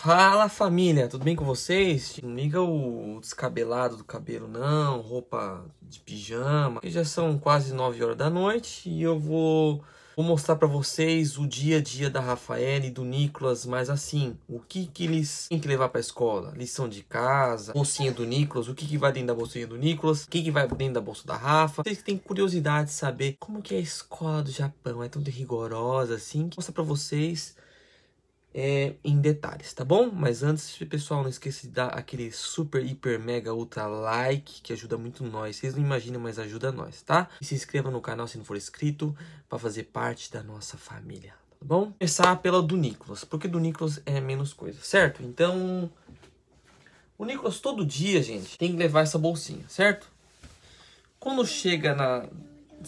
Fala família, tudo bem com vocês? Não liga o descabelado do cabelo não, roupa de pijama. já são quase 9 horas da noite e eu vou, vou mostrar para vocês o dia a dia da Rafaela e do Nicolas, mas assim, o que que eles têm que levar para escola? Lição de casa, bolsinha do Nicolas, o que que vai dentro da bolsinha do Nicolas, o que que vai dentro da bolsa da Rafa. Vocês que têm curiosidade de saber como que é a escola do Japão, é tão rigorosa assim, vou mostrar para vocês é, em detalhes, tá bom? Mas antes, pessoal, não esqueça de dar aquele super, hiper, mega, ultra like, que ajuda muito nós. Vocês não imaginam, mas ajuda nós, tá? E se inscreva no canal se não for inscrito, para fazer parte da nossa família, tá bom? começar pela do Nicolas, porque do Nicolas é menos coisa, certo? Então, o Nicolas todo dia, gente, tem que levar essa bolsinha, certo? Quando chega na,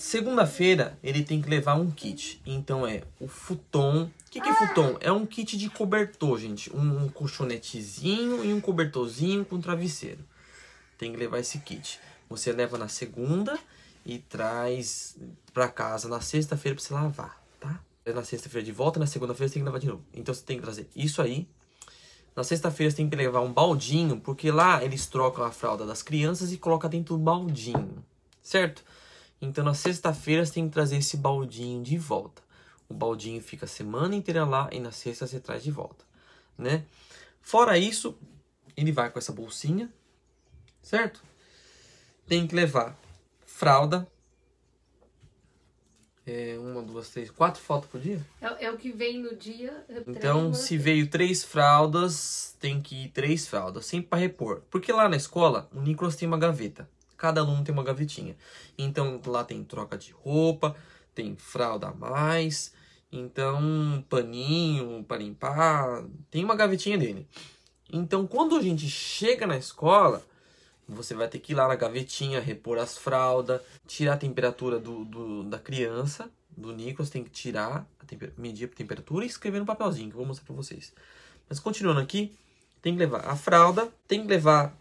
segunda-feira ele tem que levar um kit. Então é o futon. O que, que é ah. futon? É um kit de cobertor, gente. Um, um colchonetezinho e um cobertorzinho com travesseiro. Tem que levar esse kit. Você leva na segunda e traz para casa na sexta-feira para você lavar, tá? É na sexta-feira de volta, na segunda-feira você tem que lavar de novo. Então você tem que trazer isso aí. Na sexta-feira você tem que levar um baldinho, porque lá eles trocam a fralda das crianças e colocam dentro do baldinho, certo? Então na sexta-feira você tem que trazer esse baldinho de volta. O baldinho fica a semana inteira lá e na sexta você traz de volta, né? Fora isso, ele vai com essa bolsinha, certo? Tem que levar fralda. É, uma, duas, três, quatro fotos por dia? É, é o que vem no dia. É então, se veio três fraldas, tem que ir três fraldas, sempre para repor. Porque lá na escola, o Nicolas tem uma gaveta Cada aluno tem uma gavetinha. Então lá tem troca de roupa, tem fralda a mais, então paninho para limpar, tem uma gavetinha dele. Então quando a gente chega na escola, você vai ter que ir lá na gavetinha, repor as fraldas, tirar a temperatura do, do, da criança, do Nicolas, tem que tirar, a medir a temperatura e escrever no papelzinho, que eu vou mostrar para vocês. Mas continuando aqui, tem que levar a fralda, tem que levar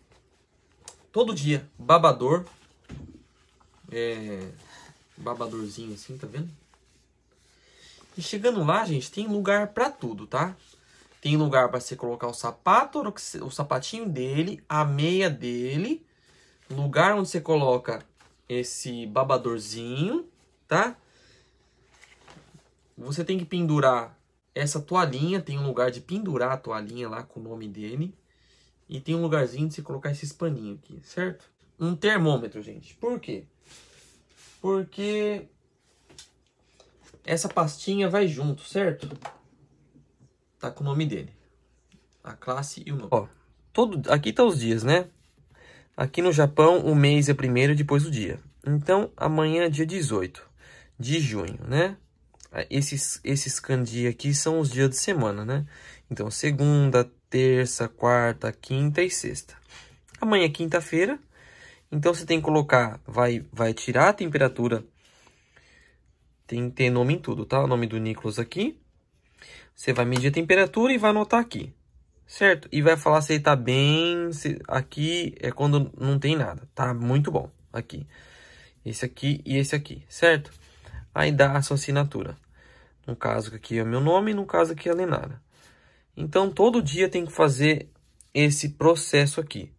Todo dia. Babador. É, babadorzinho assim, tá vendo? E chegando lá, gente, tem lugar para tudo, tá? Tem lugar para você colocar o sapato, o sapatinho dele, a meia dele, lugar onde você coloca esse babadorzinho, tá? Você tem que pendurar essa toalhinha, tem um lugar de pendurar a toalhinha lá com o nome dele. E tem um lugarzinho de se colocar esse paninho aqui, certo? Um termômetro, gente. Por quê? Porque essa pastinha vai junto, certo? Tá com o nome dele. A classe e o nome. Ó, todo, aqui tá os dias, né? Aqui no Japão, o mês é primeiro e depois o dia. Então, amanhã é dia 18 de junho, né? Esses, esses kanji aqui são os dias de semana, né? Então, segunda, terça, quarta, quinta e sexta. Amanhã é quinta-feira. Então, você tem que colocar, vai, vai tirar a temperatura. Tem que ter nome em tudo, tá? O nome do Nicolas aqui. Você vai medir a temperatura e vai anotar aqui, certo? E vai falar se ele tá bem, se... aqui é quando não tem nada, tá? Muito bom, aqui. Esse aqui e esse aqui, certo? Aí dá a sua assinatura. No caso aqui é o meu nome, no caso aqui é a Lenara. Então, todo dia tem que fazer esse processo aqui.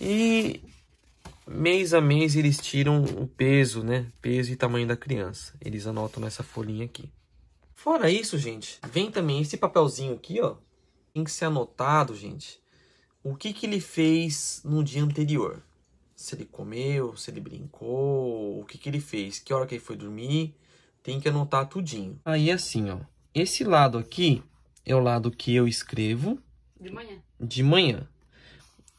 E mês a mês eles tiram o peso, né? Peso e tamanho da criança. Eles anotam nessa folhinha aqui. Fora isso, gente, vem também esse papelzinho aqui, ó. Tem que ser anotado, gente. O que que ele fez no dia anterior? Se ele comeu, se ele brincou, o que que ele fez? Que hora que ele foi dormir? Tem que anotar tudinho. Aí assim, ó. Esse lado aqui é o lado que eu escrevo. De manhã. De manhã.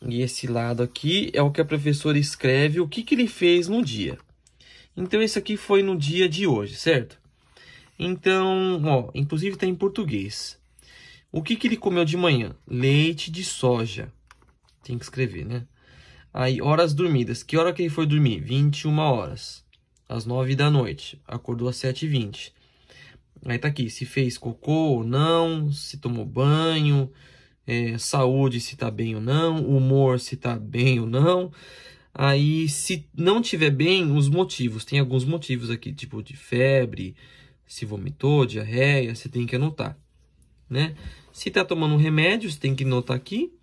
E esse lado aqui é o que a professora escreve, o que, que ele fez no dia. Então, esse aqui foi no dia de hoje, certo? Então, ó, inclusive está em português. O que, que ele comeu de manhã? Leite de soja. Tem que escrever, né? Aí, horas dormidas. Que hora que ele foi dormir? 21 horas. Às 9 da noite. Acordou às 7h20. Aí tá aqui, se fez cocô ou não, se tomou banho, é, saúde se tá bem ou não, humor se tá bem ou não. Aí, se não tiver bem, os motivos. Tem alguns motivos aqui, tipo de febre, se vomitou, diarreia, você tem que anotar, né? Se tá tomando remédio, você tem que anotar aqui.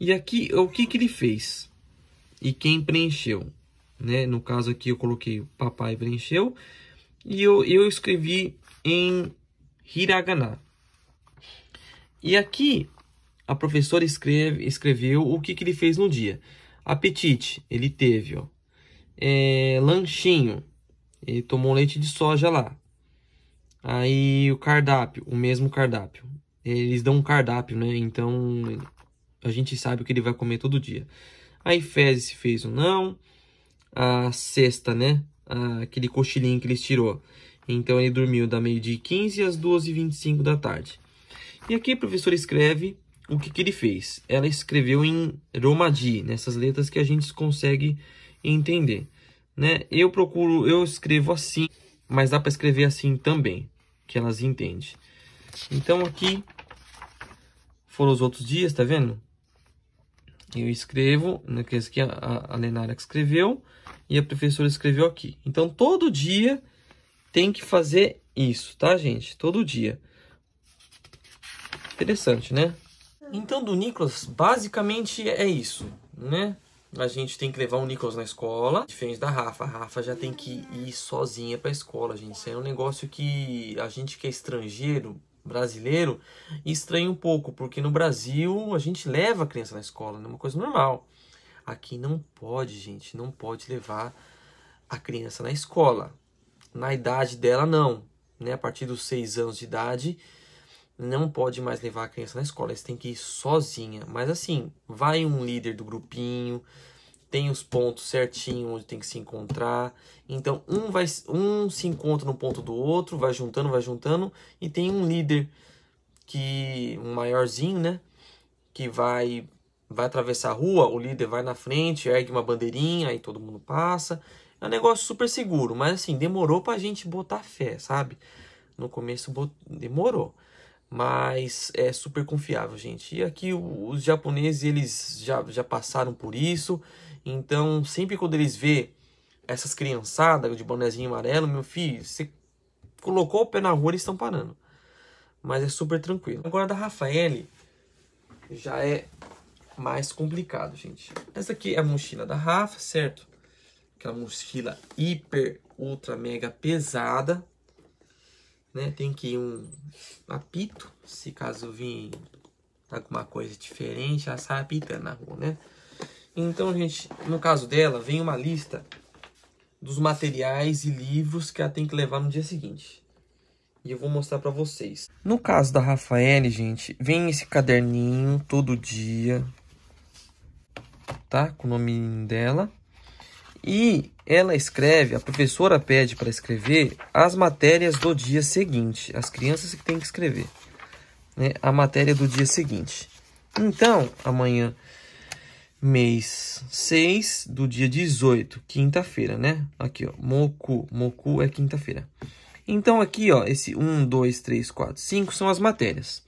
E aqui, o que que ele fez? E quem preencheu, né? No caso aqui, eu coloquei o papai preencheu. E eu, eu escrevi em hiragana. E aqui a professora escreve, escreveu o que, que ele fez no dia. Apetite, ele teve, ó. É, lanchinho, ele tomou leite de soja lá. Aí o cardápio, o mesmo cardápio. Eles dão um cardápio, né? Então a gente sabe o que ele vai comer todo dia. Aí fezes se fez ou não. A cesta, né? aquele cochilinho que eles tirou. Então ele dormiu da meio-dia 15 às 2h25 da tarde. E aqui a professora escreve o que, que ele fez. Ela escreveu em Romadi, nessas letras que a gente consegue entender. Né? Eu procuro, eu escrevo assim, mas dá para escrever assim também, que elas entendem. Então aqui foram os outros dias, tá vendo? Eu escrevo, naqueles né, é que a, a Lenara escreveu, e a professora escreveu aqui. Então todo dia tem que fazer isso, tá, gente? Todo dia. Interessante, né? Então, do Nicolas, basicamente é isso, né? A gente tem que levar o Nicolas na escola, diferente da Rafa. A Rafa já tem que ir sozinha pra escola, gente. Isso aí é um negócio que a gente que é estrangeiro, brasileiro, estranha um pouco, porque no Brasil a gente leva a criança na escola, é né? uma coisa normal. Aqui não pode, gente, não pode levar a criança na escola. Na idade dela, não. Né? A partir dos seis anos de idade, não pode mais levar a criança na escola, eles têm que ir sozinha. Mas assim, vai um líder do grupinho, tem os pontos certinho onde tem que se encontrar. Então, um vai um se encontra no ponto do outro, vai juntando, vai juntando e tem um líder que um maiorzinho, né, que vai vai atravessar a rua, o líder vai na frente, ergue uma bandeirinha, aí todo mundo passa é um negócio super seguro, mas assim, demorou pra gente botar fé, sabe? No começo bot... demorou, mas é super confiável, gente. E aqui os japoneses, eles já, já passaram por isso, então sempre quando eles vê essas criançadas de bonezinho amarelo, meu filho, você colocou o pé na rua, eles estão parando. Mas é super tranquilo. Agora da Rafael já é mais complicado, gente. Essa aqui é a mochila da Rafa, certo? aquela mochila hiper, ultra, mega pesada. Né? Tem que ir um apito, se caso vir alguma coisa diferente, já sai apitando na rua, né? Então, gente, no caso dela, vem uma lista dos materiais e livros que ela tem que levar no dia seguinte. E eu vou mostrar para vocês. No caso da Rafaele, gente, vem esse caderninho todo dia, tá? Com o nome dela. E ela escreve, a professora pede para escrever as matérias do dia seguinte, as crianças que têm que escrever, né? A matéria do dia seguinte. Então, amanhã, mês 6 do dia 18, quinta-feira, né? Aqui, ó, Moku, Moku é quinta-feira. Então, aqui, ó, esse 1, 2, 3, 4, 5 são as matérias.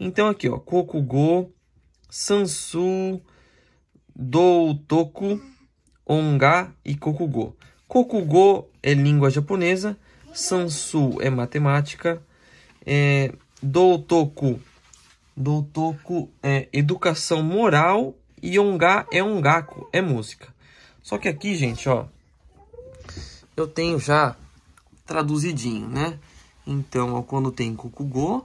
Então, aqui, ó, Kokugo, Sansu, Doutoku, Onga e Kokugo. Kokugo é língua japonesa, Sansu é matemática, é, Doutoku, Doutoku é educação moral e Onga é Ongaku, é música. Só que aqui, gente, ó, eu tenho já traduzidinho, né? Então, ó, quando tem Kokugo,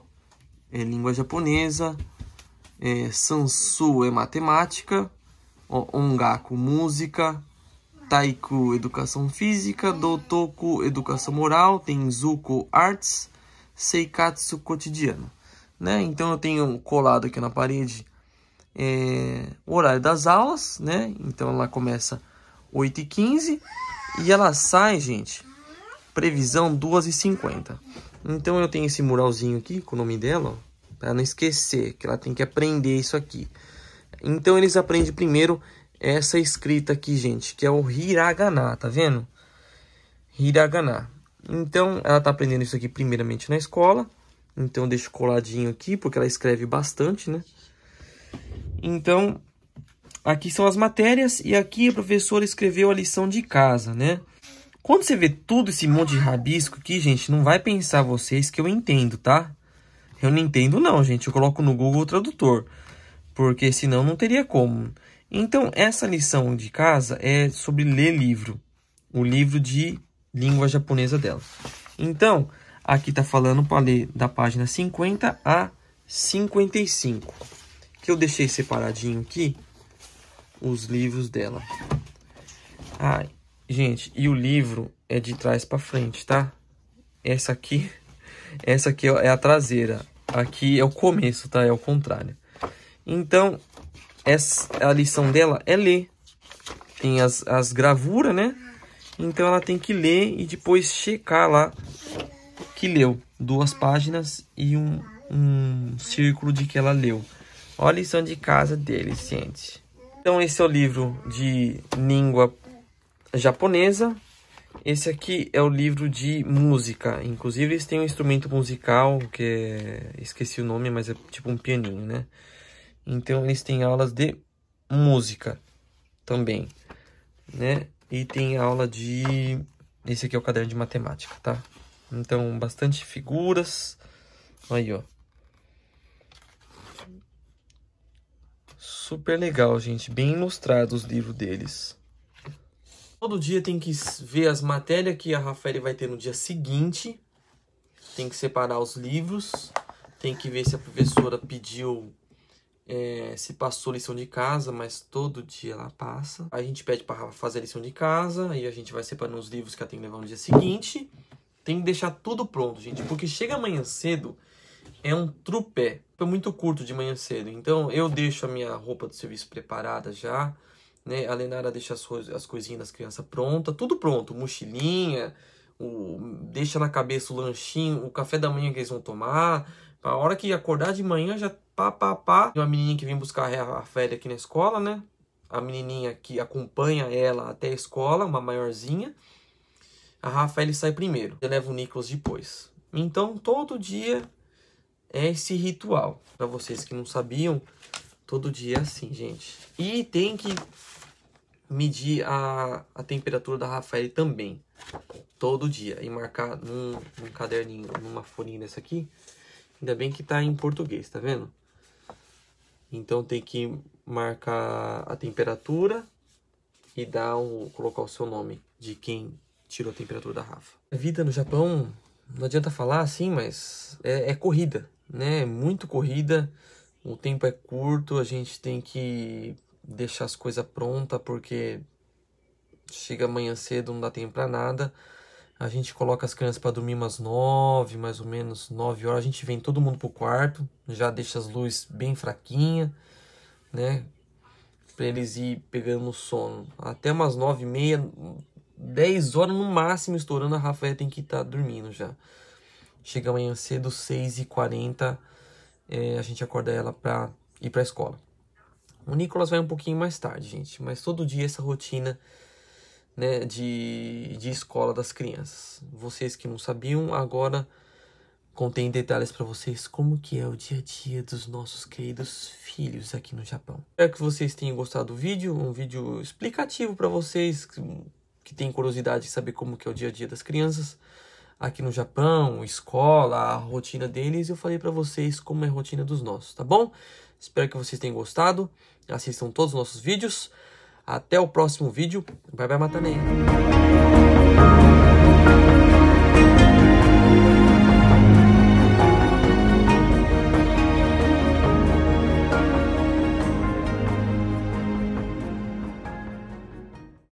é língua japonesa, é, Sansu é matemática, ó, Ongaku, música, Taiko Educação Física, Doutoku Educação moral, tem Zuko Arts, Seikatsu Cotidiano. Né? Então eu tenho colado aqui na parede é, o horário das aulas, né? Então ela começa 8h15 e ela sai, gente, previsão 2h50. Então eu tenho esse muralzinho aqui com o nome dela, para não esquecer que ela tem que aprender isso aqui. Então eles aprendem primeiro essa escrita aqui, gente, que é o hiragana, tá vendo? Hiragana. Então, ela tá aprendendo isso aqui primeiramente na escola. Então, eu deixo coladinho aqui, porque ela escreve bastante, né? Então, aqui são as matérias e aqui a professora escreveu a lição de casa, né? Quando você vê tudo esse monte de rabisco aqui, gente, não vai pensar vocês que eu entendo, tá? Eu não entendo não, gente. Eu coloco no Google Tradutor, porque senão não teria como. Então, essa lição de casa é sobre ler livro, o livro de língua japonesa dela. Então, aqui está falando para ler da página 50 a 55, que eu deixei separadinho aqui os livros dela. Ai, gente, e o livro é de trás para frente, tá? Essa aqui, essa aqui é a traseira, aqui é o começo, tá? É o contrário. Então, essa, a lição dela é ler. Tem as, as gravuras, né? Então ela tem que ler e depois checar lá que leu. Duas páginas e um, um círculo de que ela leu. Olha a lição de casa dele gente. Então esse é o livro de língua japonesa. Esse aqui é o livro de música. Inclusive eles têm um instrumento musical que é... Esqueci o nome, mas é tipo um pianinho, né? Então eles têm aulas de música também, né? E tem aula de esse aqui é o caderno de matemática, tá? Então, bastante figuras. Aí, ó. Super legal, gente. Bem ilustrado os livros deles. Todo dia tem que ver as matérias que a Rafael vai ter no dia seguinte. Tem que separar os livros. Tem que ver se a professora pediu é, se passou lição de casa, mas todo dia ela passa. A gente pede para Rafa fazer a lição de casa e a gente vai separando os livros que ela tem que levar no dia seguinte. Tem que deixar tudo pronto, gente, porque chega amanhã cedo é um trupé. É muito curto de manhã cedo, então eu deixo a minha roupa do serviço preparada já. Né? A Lenara deixa as, as coisinhas das crianças pronta, tudo pronto, mochilinha, o, deixa na cabeça o lanchinho, o café da manhã que eles vão tomar, a hora que acordar de manhã, já pá, pá, pá. E uma menininha que vem buscar a Félia aqui na escola, né? A menininha que acompanha ela até a escola, uma maiorzinha. A Rafael sai primeiro, eu levo o Nicolas depois. Então, todo dia é esse ritual. Para vocês que não sabiam, todo dia é assim, gente. E tem que medir a, a temperatura da Rafael também, todo dia. E marcar num, num caderninho, numa folhinha dessa aqui, Ainda bem que tá em português, tá vendo? Então tem que marcar a temperatura e dar o, colocar o seu nome de quem tirou a temperatura da Rafa. A vida no Japão, não adianta falar assim, mas é, é corrida, né? É muito corrida, o tempo é curto, a gente tem que deixar as coisas prontas porque chega amanhã cedo, não dá tempo para nada. A gente coloca as crianças para dormir umas 9, mais ou menos 9 horas. A gente vem todo mundo pro quarto, já deixa as luzes bem fraquinha, né? Para eles ir pegando no sono. Até umas 9 e meia, 10 horas no máximo estourando, a Rafaela tem que estar tá dormindo já. Chega amanhã cedo, 6h40, é, a gente acorda ela para ir para a escola. O Nicolas vai um pouquinho mais tarde, gente, mas todo dia essa rotina né, de, de escola das crianças. Vocês que não sabiam, agora contei em detalhes para vocês como que é o dia a dia dos nossos queridos filhos aqui no Japão. Espero que vocês tenham gostado do vídeo, um vídeo explicativo para vocês que, que têm curiosidade de saber como que é o dia a dia das crianças aqui no Japão, escola, a rotina deles, eu falei para vocês como é a rotina dos nossos, tá bom? Espero que vocês tenham gostado. Assistam todos os nossos vídeos. Até o próximo vídeo. Bye bye, Matanei.